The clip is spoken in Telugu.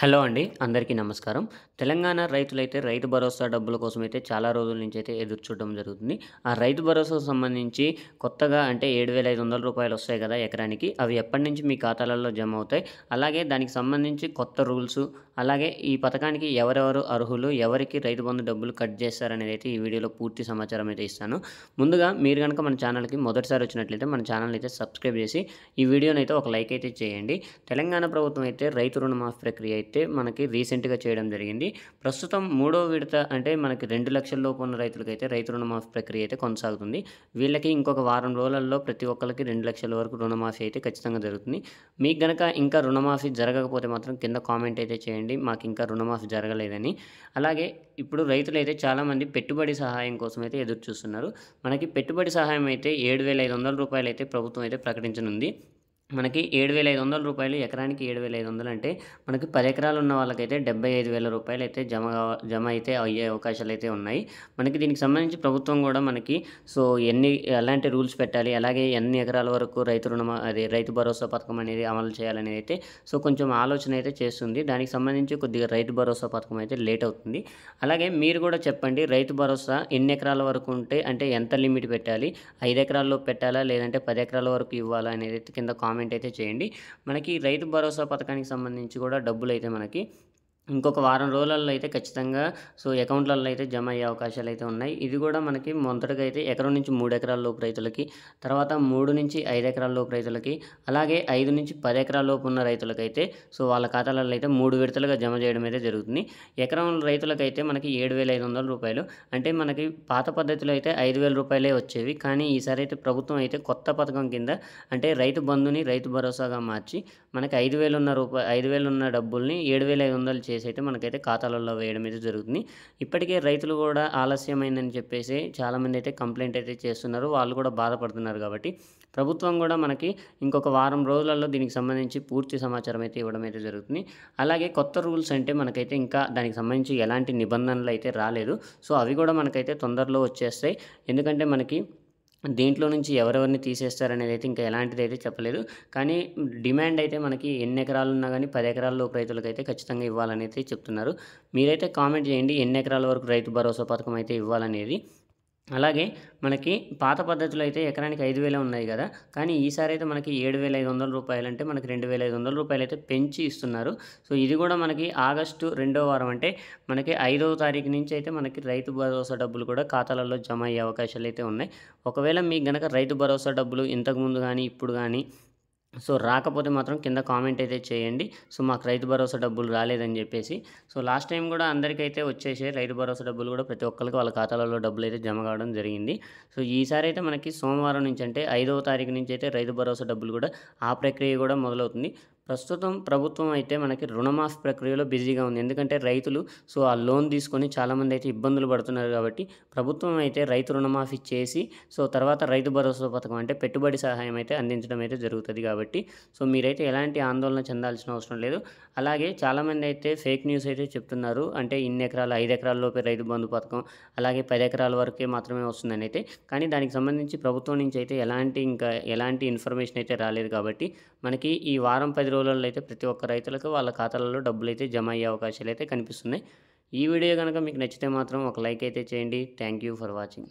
హలో అండి అందరికీ నమస్కారం తెలంగాణ రైతులైతే రైతు భరోసా డబ్బుల కోసం అయితే చాలా రోజుల నుంచి అయితే ఎదురు చూడడం జరుగుతుంది ఆ రైతు భరోసాకు సంబంధించి కొత్తగా అంటే ఏడు వేల ఐదు వందల రూపాయలు వస్తాయి కదా ఎకరానికి అవి ఎప్పటి నుంచి మీ ఖాతాలలో జమ అవుతాయి అలాగే దానికి సంబంధించి కొత్త రూల్స్ అలాగే ఈ పథకానికి ఎవరెవరు అర్హులు ఎవరికి రైతు బంధు డబ్బులు కట్ చేస్తారనేది అయితే ఈ వీడియోలో పూర్తి సమాచారం అయితే ఇస్తాను ముందుగా మీరు కనుక మన ఛానల్కి మొదటిసారి వచ్చినట్లయితే మన ఛానల్ అయితే సబ్స్క్రైబ్ చేసి ఈ వీడియోనైతే ఒక లైక్ అయితే చేయండి తెలంగాణ ప్రభుత్వం అయితే రైతు రుణమాఫీ ప్రక్రియ అయితే మనకి రీసెంట్గా చేయడం జరిగింది ప్రస్తుతం మూడో విడత అంటే మనకి రెండు లక్షల లోపు ఉన్న రైతులకైతే రైతు రుణమాఫీ ప్రక్రియ అయితే కొనసాగుతుంది వీళ్ళకి ఇంకొక వారం రోజులలో ప్రతి ఒక్కరికి రెండు లక్షల వరకు రుణమాఫీ అయితే ఖచ్చితంగా జరుగుతుంది మీకు గనక ఇంకా రుణమాఫీ జరగకపోతే మాత్రం కింద కామెంట్ అయితే చేయండి మాకు ఇంకా రుణమాఫీ జరగలేదని అలాగే ఇప్పుడు రైతులు అయితే చాలామంది పెట్టుబడి సహాయం కోసం అయితే ఎదురు చూస్తున్నారు మనకి పెట్టుబడి సహాయం అయితే ఏడు వేల ఐదు వందల రూపాయలు అయితే ప్రభుత్వం అయితే ప్రకటించనుంది మనకి ఏడు వేల ఐదు వందల రూపాయలు ఎకరానికి ఏడు వేల ఐదు వందలు అంటే మనకి పది ఎకరాలు ఉన్న వాళ్ళకైతే డెబ్బై ఐదు వేల రూపాయలు అయితే జమ జమ అయితే అయ్యే అవకాశాలు అయితే ఉన్నాయి మనకి దీనికి సంబంధించి ప్రభుత్వం కూడా మనకి సో ఎన్ని ఎలాంటి రూల్స్ పెట్టాలి అలాగే ఎన్ని ఎకరాల వరకు రైతు రుణం అది రైతు భరోసా పథకం అనేది అమలు చేయాలనేది అయితే సో కొంచెం ఆలోచన అయితే చేస్తుంది దానికి సంబంధించి కొద్దిగా రైతు భరోసా పథకం అయితే లేట్ అవుతుంది అలాగే మీరు కూడా చెప్పండి రైతు భరోసా ఎన్ని ఎకరాల వరకు ఉంటే అంటే ఎంత లిమిట్ పెట్టాలి ఐదు ఎకరాల్లో పెట్టాలా లేదంటే పది ఎకరాల వరకు ఇవ్వాలా అనేది కింద కామెంట్ కామెంట్ అయితే చేయండి మనకి రైతు భరోసా పథకానికి సంబంధించి కూడా డబ్బులు అయితే మనకి ఇంకొక వారం రోజులలో అయితే ఖచ్చితంగా సో అకౌంట్లలో అయితే జమ అయ్యే అవకాశాలు అయితే ఉన్నాయి ఇది కూడా మనకి మొదటగా అయితే ఎకరం నుంచి మూడు ఎకరాల లోపు రైతులకి తర్వాత మూడు నుంచి ఐదు ఎకరాల లోపు రైతులకి అలాగే ఐదు నుంచి పది ఎకరాల లోపు ఉన్న రైతులకైతే సో వాళ్ళ ఖాతాలలో అయితే మూడు విడతలుగా జమ చేయడం అయితే జరుగుతుంది ఎకరం రైతులకైతే మనకి ఏడు వేల ఐదు వందల రూపాయలు అంటే మనకి పాత పద్ధతిలో అయితే ఐదు వేల రూపాయలే వచ్చేవి కానీ ఈసారి అయితే ప్రభుత్వం అయితే కొత్త పథకం కింద అంటే రైతు బంధుని రైతు భరోసాగా మార్చి మనకి ఐదు వేలున్న రూపాయ ఐదు వేలున్న డబ్బుల్ని ఏడు వేల ఐదు వందలు చేసి చేసి అయితే మనకైతే ఖాతాలలో వేయడం అయితే జరుగుతుంది ఇప్పటికే రైతులు కూడా ఆలస్యమైందని చెప్పేసి చాలామంది అయితే కంప్లైంట్ అయితే చేస్తున్నారు వాళ్ళు కూడా బాధపడుతున్నారు కాబట్టి ప్రభుత్వం కూడా మనకి ఇంకొక వారం రోజులలో దీనికి సంబంధించి పూర్తి సమాచారం అయితే ఇవ్వడం అయితే జరుగుతుంది అలాగే కొత్త రూల్స్ అంటే మనకైతే ఇంకా దానికి సంబంధించి ఎలాంటి నిబంధనలు అయితే రాలేదు సో అవి కూడా మనకైతే తొందరలో వచ్చేస్తాయి ఎందుకంటే మనకి దీంట్లో నుంచి ఎవరెవరిని తీసేస్తారనేది అయితే ఇంకా ఎలాంటిది అయితే చెప్పలేదు కానీ డిమాండ్ అయితే మనకి ఎన్ని ఎకరాలు ఉన్నా కానీ పది ఎకరాల్లో రైతులకు అయితే ఖచ్చితంగా ఇవ్వాలని అయితే చెప్తున్నారు మీరైతే కామెంట్ చేయండి ఎన్ని ఎకరాల వరకు రైతు భరోసా పథకం అయితే ఇవ్వాలనేది అలాగే మనకి పాత పద్ధతిలో అయితే ఎకరానికి ఐదు వేలే ఉన్నాయి కదా కానీ ఈసారి అయితే మనకి ఏడు వేల ఐదు వందల రూపాయలు అంటే మనకి రెండు వేల ఐదు వందల రూపాయలు అయితే పెంచి ఇస్తున్నారు సో ఇది కూడా మనకి ఆగస్టు రెండో వారం అంటే మనకి ఐదవ తారీఖు నుంచి అయితే మనకి రైతు భరోసా డబ్బులు కూడా ఖాతాలలో జమ అయ్యే అవకాశాలు అయితే ఉన్నాయి ఒకవేళ మీకు గనక రైతు భరోసా డబ్బులు ఇంతకుముందు కానీ ఇప్పుడు కానీ సో రాకపోతే మాత్రం కింద కామెంట్ అయితే చేయండి సో మాకు రైతు భరోసా డబ్బులు రాలేదని చెప్పేసి సో లాస్ట్ టైం కూడా అందరికైతే వచ్చేసి రైతు భరోసా డబ్బులు కూడా ప్రతి ఒక్కరికి వాళ్ళ ఖాతాలలో డబ్బులు అయితే జమ కావడం జరిగింది సో ఈసారి అయితే మనకి సోమవారం నుంచి అంటే ఐదవ తారీఖు నుంచి అయితే రైతు భరోసా డబ్బులు కూడా ఆ ప్రక్రియ కూడా మొదలవుతుంది ప్రస్తుతం ప్రభుత్వం అయితే మనకి రుణమాఫ్ ప్రక్రియలో బిజీగా ఉంది ఎందుకంటే రైతులు సో ఆ లోన్ తీసుకొని చాలామంది అయితే ఇబ్బందులు పడుతున్నారు కాబట్టి ప్రభుత్వం అయితే రైతు రుణమాఫీ చేసి సో తర్వాత రైతు భరోసా పథకం అంటే పెట్టుబడి సహాయం అయితే అందించడం అయితే జరుగుతుంది కాబట్టి సో మీరైతే ఎలాంటి ఆందోళన చెందాల్సిన అవసరం లేదు అలాగే చాలామంది అయితే ఫేక్ న్యూస్ అయితే చెప్తున్నారు అంటే ఇన్ని ఎకరాలు ఐదు ఎకరాల లోపే రైతు బంధు పథకం అలాగే పది ఎకరాల వరకే మాత్రమే వస్తుందని అయితే కానీ దానికి సంబంధించి ప్రభుత్వం నుంచి అయితే ఎలాంటి ఇంకా ఎలాంటి ఇన్ఫర్మేషన్ అయితే రాలేదు కాబట్టి మనకి ఈ వారం పది రోజులలో అయితే ప్రతి ఒక్క రైతులకు వాళ్ళ ఖాతాలలో డబ్బులు అయితే జమ అయ్యే అవకాశాలు అయితే కనిపిస్తున్నాయి ఈ వీడియో కనుక మీకు నచ్చితే మాత్రం ఒక లైక్ అయితే చేయండి థ్యాంక్ యూ ఫర్ వాచింగ్